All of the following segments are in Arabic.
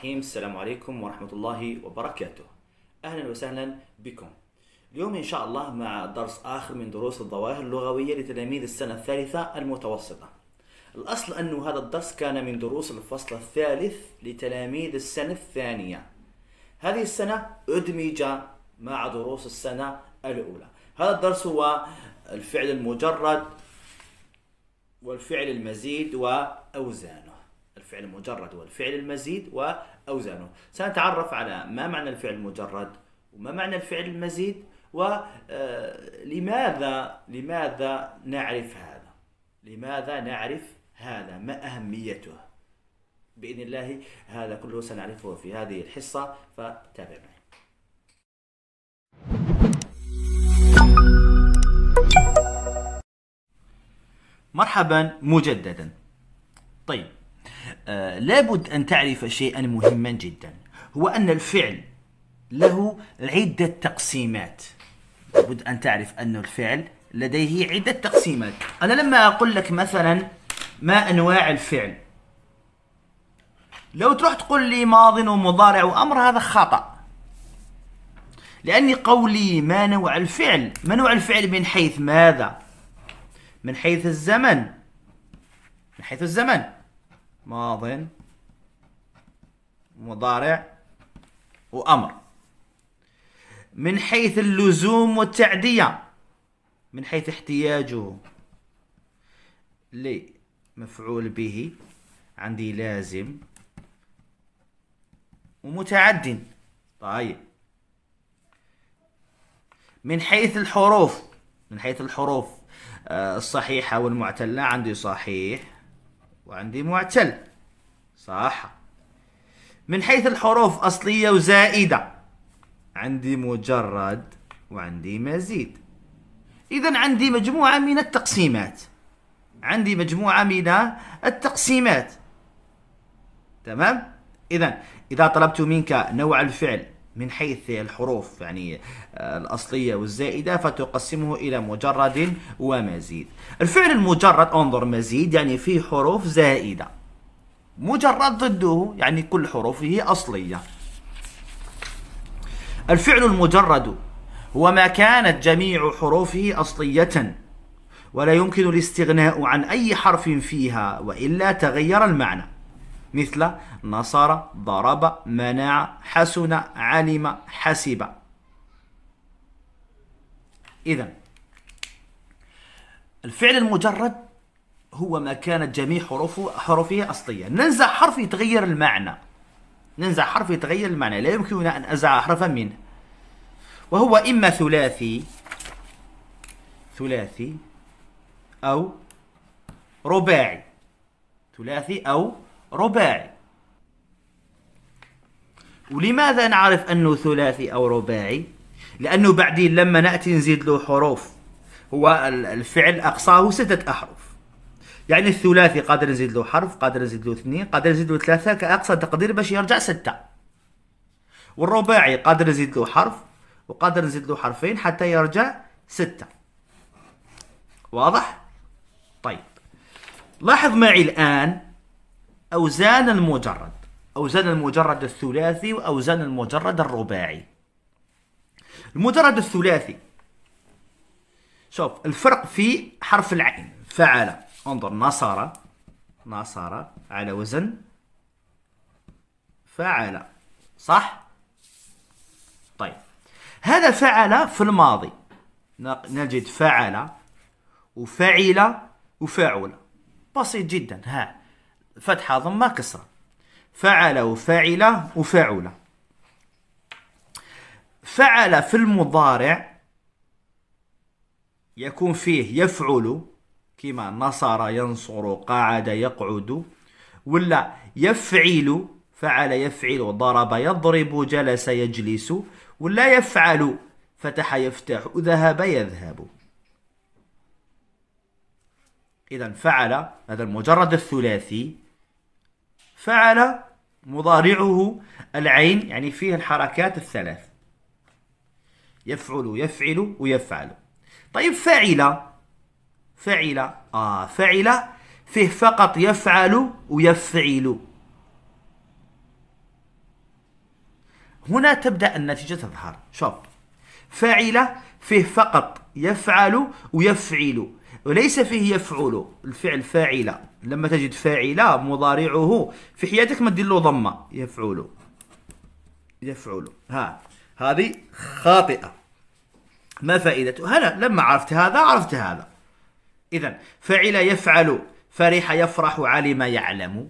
الرحيم السلام عليكم ورحمة الله وبركاته أهلا وسهلا بكم اليوم إن شاء الله مع درس آخر من دروس الظواهر اللغوية لتلاميذ السنة الثالثة المتوسطة الأصل أن هذا الدرس كان من دروس الفصل الثالث لتلاميذ السنة الثانية هذه السنة أدمج مع دروس السنة الأولى هذا الدرس هو الفعل المجرد والفعل المزيد وأوزانه الفعل المجرد والفعل المزيد وأوزانه سنتعرف على ما معنى الفعل المجرد وما معنى الفعل المزيد ولماذا آه، لماذا نعرف هذا لماذا نعرف هذا ما أهميته بإذن الله هذا كله سنعرفه في هذه الحصة فتابع معي مرحبا مجددا طيب آه، لابد أن تعرف شيئا مهما جدا هو أن الفعل له عدة تقسيمات لابد أن تعرف أن الفعل لديه عدة تقسيمات أنا لما أقول لك مثلا ما أنواع الفعل لو تروح تقول لي ماض ومضارع وأمر هذا خطأ لأني قولي ما نوع الفعل ما نوع الفعل من حيث ماذا من حيث الزمن من حيث الزمن ماض مضارع وأمر من حيث اللزوم والتعدية من حيث احتياجه لمفعول به عندي لازم ومتعد طيب من حيث الحروف من حيث الحروف آه، الصحيحة والمعتلة عندي صحيح وعندي معتل صح من حيث الحروف أصلية وزائدة عندي مجرد وعندي مزيد إذا عندي مجموعة من التقسيمات عندي مجموعة من التقسيمات تمام إذا إذا طلبت منك نوع الفعل من حيث الحروف يعني آه، الأصلية والزائدة فتقسمه إلى مجرد ومزيد الفعل المجرد انظر مزيد يعني فيه حروف زائدة مجرد ضده يعني كل حروفه أصلية الفعل المجرد هو ما كانت جميع حروفه أصلية ولا يمكن الاستغناء عن أي حرف فيها وإلا تغير المعنى مثل نصر ضرب منع حسن علم حسب إذا الفعل المجرد هو ما كانت جميع حروفه حروفه أصلية ننزع حرف يتغير المعنى ننزع حرف يتغير المعنى لا يمكننا أن ازع حرفا منه وهو إما ثلاثي ثلاثي أو رباعي ثلاثي أو رباعي ولماذا نعرف أنه ثلاثي أو رباعي؟ لأنه بعدين لما نأتي نزيد له حروف هو الفعل أقصاه ستة أحرف يعني الثلاثي قادر نزيد له حرف قادر نزيد له اثنين قادر نزيد له ثلاثة كأقصى تقدير باش يرجع ستة والرباعي قادر نزيد له حرف وقادر نزيد له حرفين حتى يرجع ستة واضح؟ طيب لاحظ معي الآن أوزان المجرد أوزان المجرد الثلاثي وأوزان المجرد الرباعي المجرد الثلاثي شوف الفرق في حرف العين فعل انظر نصر نصر على وزن فعل صح طيب هذا فعل في الماضي نجد فعل وفعل وفعل بسيط جدا ها فتحة ضمة كسرة فعل وفعل وفعل فعل في المضارع يكون فيه يفعل كما نصر ينصر قعد يقعد ولا يفعل فعل يفعل ضرب يضرب جلس يجلس ولا يفعل فتح يفتح ذهب يذهب إذا فعل هذا المجرد الثلاثي فعل مضارعه العين يعني فيه الحركات الثلاث يفعل يفعل ويفعل طيب فعل فعل آه فعل فيه فقط يفعل ويفعل هنا تبدأ النتيجة تظهر شوف فعل فيه فقط يفعل ويفعل وليس فيه يفعل الفعل فاعلة لما تجد فاعلة مضارعه في حياتك ما دير له ضمة يفعل يفعل ها هذه خاطئة ما فائدته هنا لما عرفت هذا عرفت هذا إذا فعل يفعل فرح يفرح علم يعلم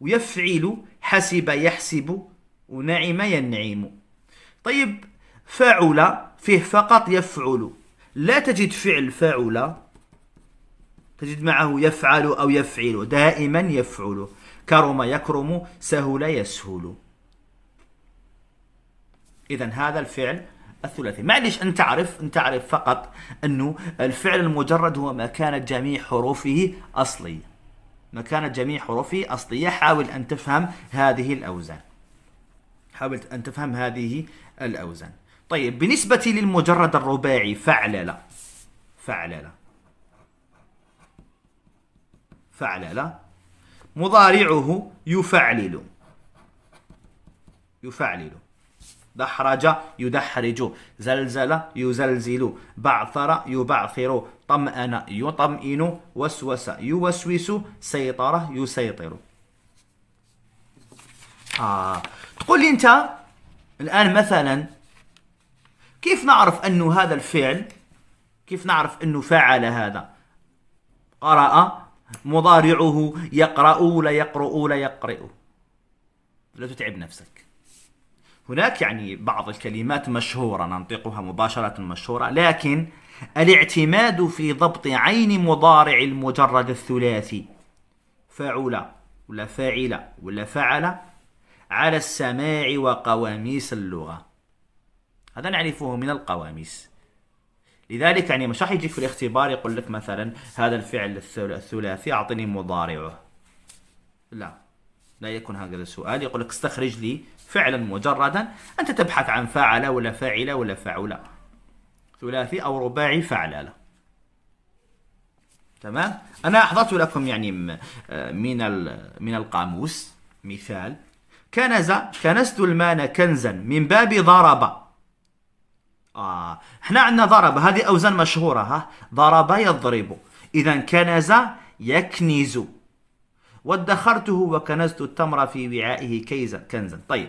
ويفعل حسب يحسب ونعم ينعم طيب فعل فيه فقط يفعل لا تجد فعل فعل تجد معه يفعل أو يفعل دائما يفعل كرم يكرم سهل يسهل إذا هذا الفعل الثلاثي معليش أن تعرف أن تعرف فقط أنه الفعل المجرد هو ما كانت جميع حروفه أصلية ما كانت جميع حروفه أصلية حاول أن تفهم هذه الأوزان حاول أن تفهم هذه الأوزان طيب بالنسبة للمجرد الرباعي فعلل فعلل فعلل مضارعه يفعلل يفعلل دحرج يدحرج زلزل يزلزل بعثر يبعثر طمأن يطمئن وسوس يوسوس سيطر يسيطر آه. تقول لي انت الان مثلا كيف نعرف انه هذا الفعل كيف نعرف أنه فعل هذا قرأ مضارعه يقرأ لا يقرأ لا يقرأ لا تتعب نفسك هناك يعني بعض الكلمات مشهورة ننطقها مباشرة مشهورة لكن الاعتماد في ضبط عين مضارع المجرد الثلاثي فعل ولا فاعل ولا فعل على السماع وقواميس اللغة هذا نعرفه من القواميس لذلك يعني مش راح يجيك في الاختبار يقول لك مثلا هذا الفعل الثلاثي اعطني مضارعه لا لا يكون هكذا السؤال يقول لك استخرج لي فعلا مجردا انت تبحث عن فعل ولا فاعله ولا فاعله ثلاثي او رباعي فعلله تمام انا احضرت لكم يعني من من القاموس مثال كنز كنست المال كنزا من باب ضرب آه. احنا عندنا ضرب هذه أوزان مشهورة ها ضرب يضرب إذا كنز يكنز وادخرته وكنزت التمر في وعائه كيزا كنزا طيب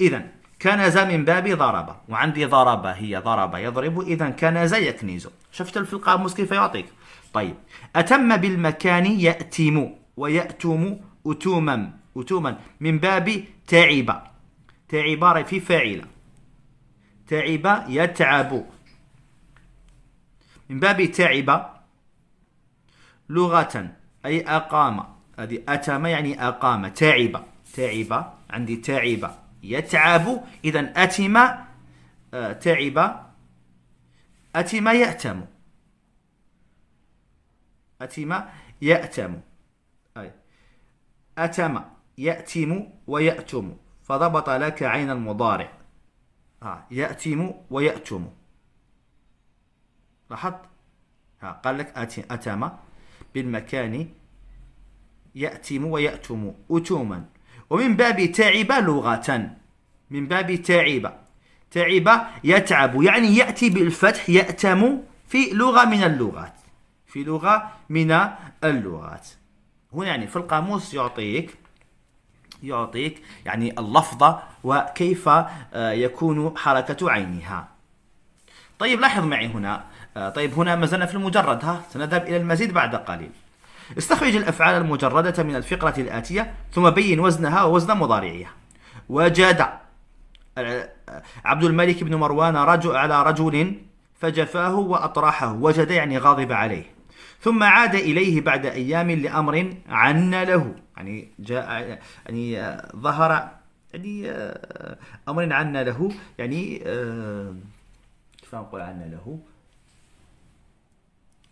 إذا كنز من باب ضرب وعندي ضرب هي ضرب يضرب إذا كنز يكنز شفت في القاموس كيف يعطيك طيب أتم بالمكان يأتم ويأتم أتوما أتوما من باب تعب تعب في فاعله تعب يتعب من باب تعب لغة أي أقام هذه أتم يعني أقام تعب تعب عندي تعب يتعب إذا أتم آه، تعب أتم يأتم أتم يأتم أي أتم يأتم ويأتم فضبط لك عين المضارع ها يأتم ويأتم لاحظت ها قال لك أتم بالمكان يأتم ويأتم أتوما ومن باب تعب لغة من باب تعب تعب يتعب يعني يأتي بالفتح يأتم في لغة من اللغات في لغة من اللغات هنا يعني في القاموس يعطيك يعطيك يعني اللفظة وكيف آه، يكون حركة عينها طيب لاحظ معي هنا آه، طيب هنا ما زلنا في المجرد ها سنذهب إلى المزيد بعد قليل استخرج الأفعال المجردة من الفقرة الآتية ثم بين وزنها ووزن مضارعها وجد آه، عبد الملك بن مروان رجل على رجل فجفاه وأطرحه وجد يعني غاضب عليه ثم عاد إليه بعد أيام لأمر عن له يعني جاء يعني ظهر يعني آه، امر عنا له يعني آه، كيف نقول عنا له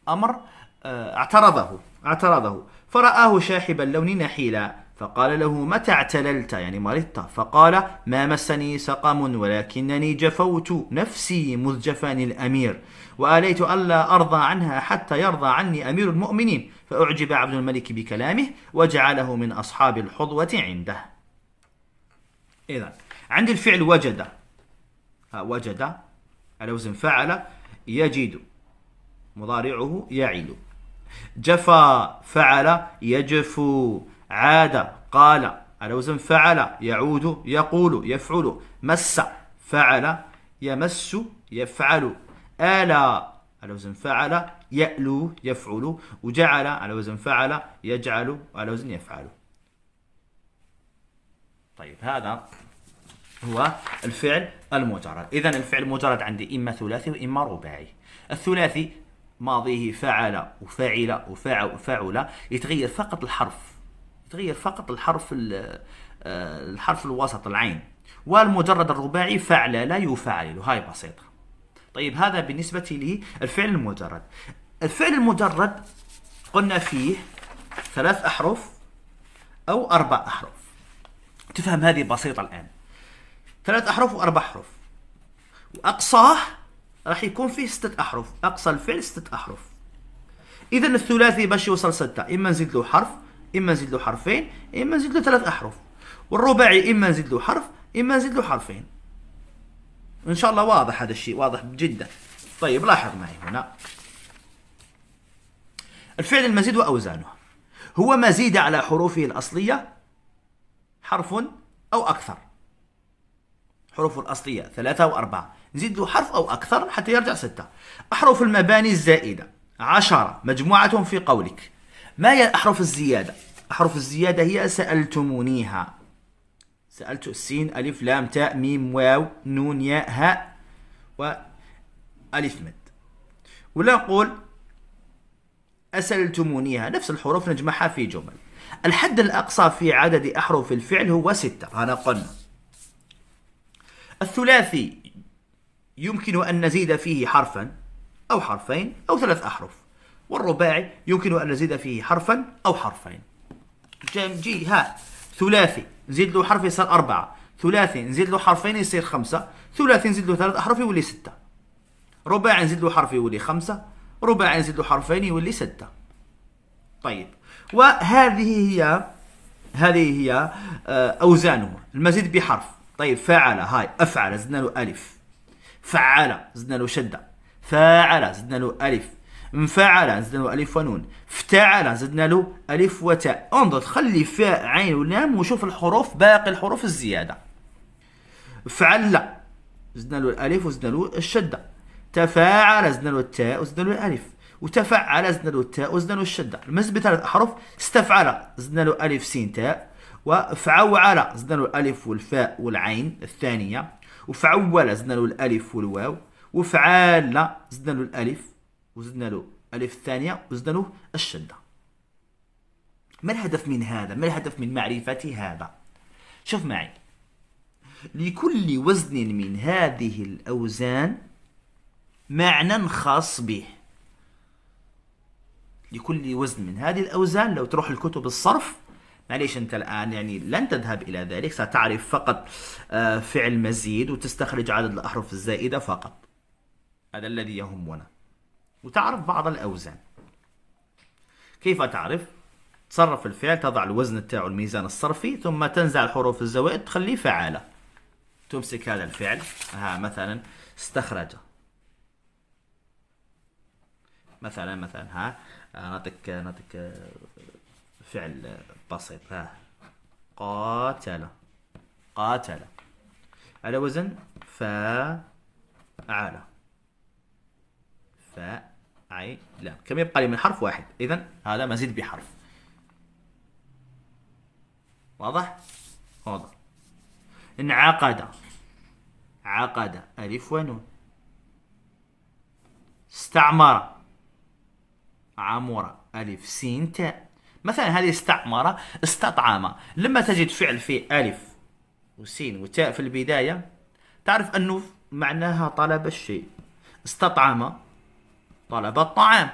امر آه، اعترضه اعترضه فرآه شاحب اللون نحيلا فقال له متى اعتللت يعني مرضت فقال ما مسني سقم ولكنني جفوت نفسي مذ جفاني الأمير وآليت ألا أرضى عنها حتى يرضى عني أمير المؤمنين فأعجب عبد الملك بكلامه وجعله من أصحاب الحظوة عنده إذا عند الفعل وجد وجد على وزن فعل يجد مضارعه يعيد جفا فعل يجفو عاد قال على وزن فعل يعود يقول يفعل مس فعل يمس يفعل آلى على وزن فعل يألو يفعل وجعل على وزن فعل يجعل على وزن يفعل طيب هذا هو الفعل المجرد إذا الفعل المجرد عندي إما ثلاثي وإما رباعي الثلاثي ماضيه فعل وفعل وفعل وفعل يتغير فقط الحرف تغير فقط الحرف آه، الحرف الوسط العين والمجرد الرباعي فعل لا يفعل هاي بسيطة طيب هذا بالنسبة للفعل المجرد الفعل المجرد قلنا فيه ثلاث أحرف أو أربع أحرف تفهم هذه بسيطة الآن ثلاث أحرف وأربع أحرف وأقصاه راح يكون فيه ستة أحرف أقصى الفعل ستة أحرف إذا الثلاثي باش يوصل ستة إما نزيد له حرف اما نزيد له حرفين اما نزيد له ثلاث احرف والرباعي اما نزيد له حرف اما نزيد له حرفين ان شاء الله واضح هذا الشيء واضح جدا طيب لاحظ معي هنا الفعل المزيد واوزانه هو ما زيد على حروفه الاصليه حرف او اكثر حروف الأصلية ثلاثة وأربعة نزيد له حرف أو أكثر حتى يرجع ستة أحرف المباني الزائدة عشرة مجموعة في قولك ما هي أحرف الزيادة؟ أحرف الزيادة هي سألتمونيها سألت السين ألف لام تاء ميم واو نون ياء هاء وألف مد ولا نقول أسألتمونيها نفس الحروف نجمعها في جمل الحد الأقصى في عدد أحرف الفعل هو ستة أنا قلنا الثلاثي يمكن أن نزيد فيه حرفا أو حرفين أو ثلاث أحرف والرباعي يمكن أن نزيد فيه حرفا أو حرفين جي ها ثلاثي نزيد له حرف يصير أربعة ثلاثي نزيد له حرفين يصير خمسة ثلاثي نزيد له ثلاث أحرف يولي ستة رباعي نزيد له حرف يولي خمسة رباعي نزيد له حرفين يولي ستة طيب وهذه هي هذه هي آه، أوزانه المزيد بحرف طيب فعل هاي أفعل زدنا له ألف فعل زدنا له شدة فاعل زدنا له ألف مفعل زدنا له الف ونون افتعل زدنا له الف وتاء انظر خلي فاء عين ولام وشوف الحروف باقي الحروف الزياده فعل زدنا له الالف وزدنا له الشده تفاعل زدنا له التاء وزدنا له الالف وتفعل زدنا له التاء وزدنا له الشده المز بثلاث احرف استفعل زدنا له الف سين تاء وفعوعل زدنا له الالف والفاء والعين الثانيه وفعول زدنا له الالف والواو وفعال زدنا له الالف وزدنا له الف الثانيه وزدنا له الشده ما الهدف من هذا ما الهدف من معرفه هذا شوف معي لكل وزن من هذه الاوزان معنى خاص به لكل وزن من هذه الاوزان لو تروح لكتب الصرف معليش انت الان يعني لن تذهب الى ذلك ستعرف فقط آه، فعل مزيد وتستخرج عدد الاحرف الزائده فقط هذا الذي يهمنا وتعرف بعض الأوزان كيف تعرف؟ تصرف الفعل تضع الوزن تاعو الميزان الصرفي ثم تنزع الحروف الزوائد تخليه فعالة تمسك هذا الفعل ها مثلا استخرج مثلا مثلا ها نعطيك نعطيك فعل بسيط ها قاتل قاتل على وزن فعل فعل اي لا كم يبقى لي من حرف واحد اذا هذا مزيد بحرف واضح واضح انعقد عقد الف ونون استعمر عمر الف سين تاء مثلا هذه استعمر استطعم لما تجد فعل في الف وسين وتاء في البدايه تعرف انه معناها طلب الشيء استطعم طلب الطعام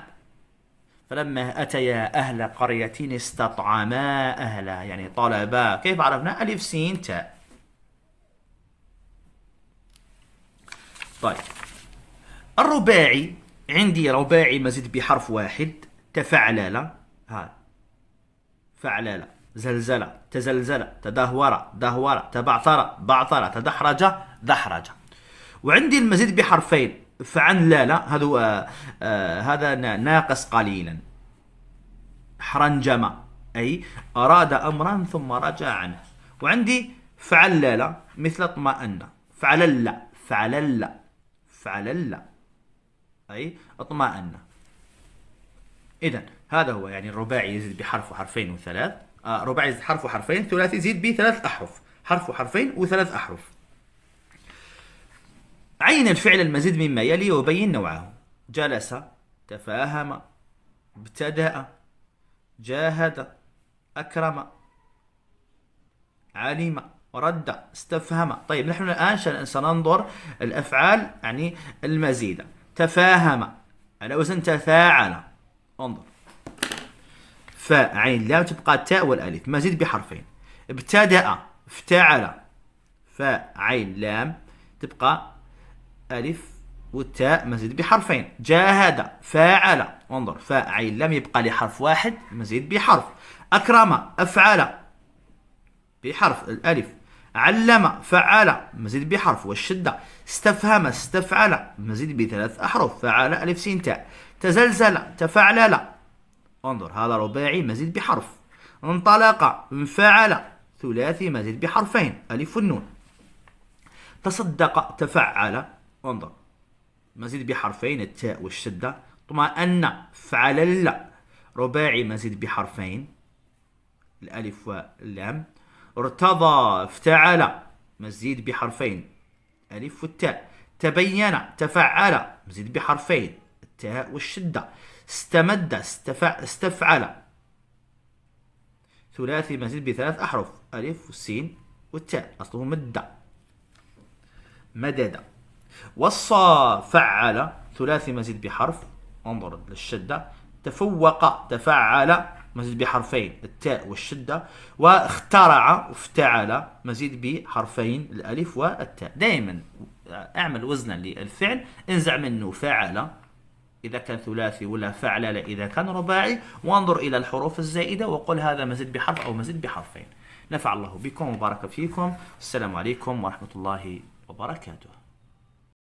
فلما أتيا أهل قرية استطعما أهلها يعني طلبا كيف عرفنا ألف سين تاء طيب الرباعي عندي رباعي مزيد بحرف واحد تفعلل ها فعلل زلزل تزلزل تدهور دهور تبعثر بعثر تدحرج دحرج وعندي المزيد بحرفين فعن لا لا هذا آه آه هذا ناقص قليلا حرنجم أي أراد أمرا ثم رجع عنه وعندي فعل لا لا مثل اطمأن فعل لا فعل لا فعل لا أي اطمأن إذا هذا هو يعني الرباعي يزيد بحرف وحرفين وثلاث آه رباعي يزيد حرف وحرفين ثلاثي يزيد بثلاث أحرف حرف وحرفين وثلاث أحرف عين الفعل المزيد مما يلي وبين نوعه جلس تفاهم ابتدأ جاهد أكرم علم رد استفهم طيب نحن الآن سننظر الأفعال يعني المزيدة تفاهم على وزن تفاعل انظر فعين لا تبقى التاء والالف مزيد بحرفين ابتدأ افتعل فعين لام تبقى ألف والتاء مزيد بحرفين جاهد فاعل انظر فاء عين لم يبقى لي حرف واحد مزيد بحرف أكرم أفعل بحرف الألف علم فعل مزيد بحرف والشدة استفهم استفعل مزيد بثلاث أحرف فعل ألف سين تاء تزلزل تفعلل انظر هذا رباعي مزيد بحرف انطلق انفعل ثلاثي مزيد بحرفين ألف والنون تصدق تفعل انظر مزيد بحرفين التاء والشدة اطمأن لا رباعي مزيد بحرفين الألف واللام ارتضى افتعل مزيد بحرفين ألف والتاء تبين تفعل مزيد بحرفين التاء والشدة استمد استفع استفعل ثلاثي مزيد بثلاث أحرف ألف والسين والتاء أصله مدة مدد وصى فعل ثلاثي مزيد بحرف انظر للشدة تفوق تفعل مزيد بحرفين التاء والشدة واخترع افتعل مزيد بحرفين الألف والتاء دائما اعمل وزنا للفعل انزع منه فعل إذا كان ثلاثي ولا فعل إذا كان رباعي وانظر إلى الحروف الزائدة وقل هذا مزيد بحرف أو مزيد بحرفين نفع الله بكم وبارك فيكم السلام عليكم ورحمة الله وبركاته